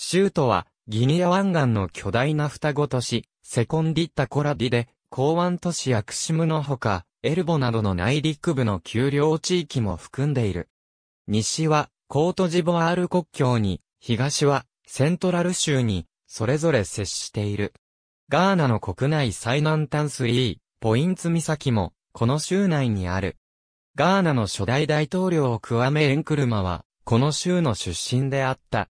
州都は、ギニア湾岸の巨大な双子都市、セコンディッタコラディで、港湾都市アクシムのほか、エルボなどの内陸部の丘陵地域も含んでいる。西は、コートジボアール国境に、東は、セントラル州に、それぞれ接している。ガーナの国内最南端位ポインツ岬も、この州内にある。ガーナの初代大統領クワメ・エンクルマは、この州の出身であった。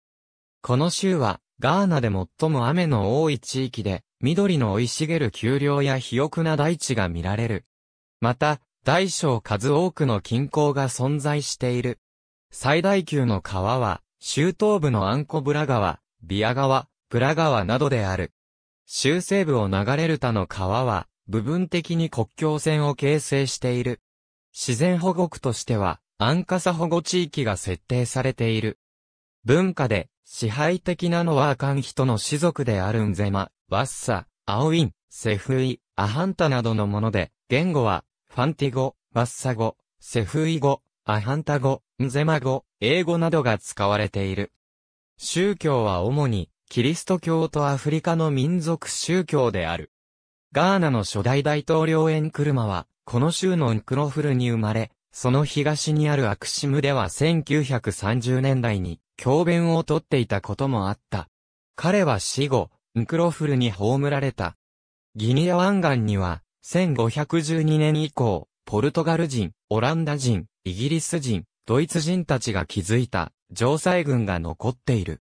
この州は、ガーナで最も雨の多い地域で、緑の生い茂る丘陵や肥沃な大地が見られる。また、大小数多くの近郊が存在している。最大級の川は、州東部のアンコブラ川、ビア川、プラ川などである。州西部を流れる他の川は、部分的に国境線を形成している。自然保護区としては、アンカサ保護地域が設定されている。文化で、支配的なのはアカン人の氏族であるンゼマ、ワッサ、アオイン、セフイ、アハンタなどのもので、言語は、ファンティ語、ワッサ語、セフイ語、アハンタ語、ンゼマ語、英語などが使われている。宗教は主に、キリスト教とアフリカの民族宗教である。ガーナの初代大統領エンクルマは、この州のンクロフルに生まれ、その東にあるアクシムでは1930年代に教鞭をとっていたこともあった。彼は死後、ンクロフルに葬られた。ギニア湾岸には、1512年以降、ポルトガル人、オランダ人、イギリス人、ドイツ人たちが築いた城塞軍が残っている。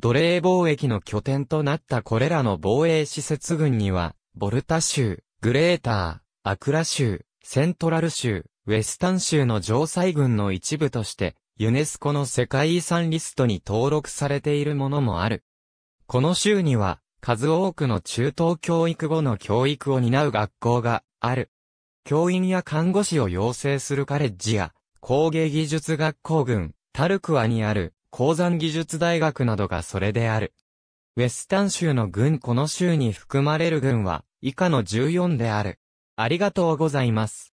奴隷貿易の拠点となったこれらの防衛施設軍には、ボルタ州、グレーター、アクラ州、セントラル州、ウェスタン州の城塞軍の一部としてユネスコの世界遺産リストに登録されているものもある。この州には、数多くの中等教育後の教育を担う学校がある。教員や看護師を養成するカレッジや、工芸技術学校群、タルクアにある、鉱山技術大学などがそれである。ウェスタン州の軍この州に含まれる軍は、以下の14である。ありがとうございます。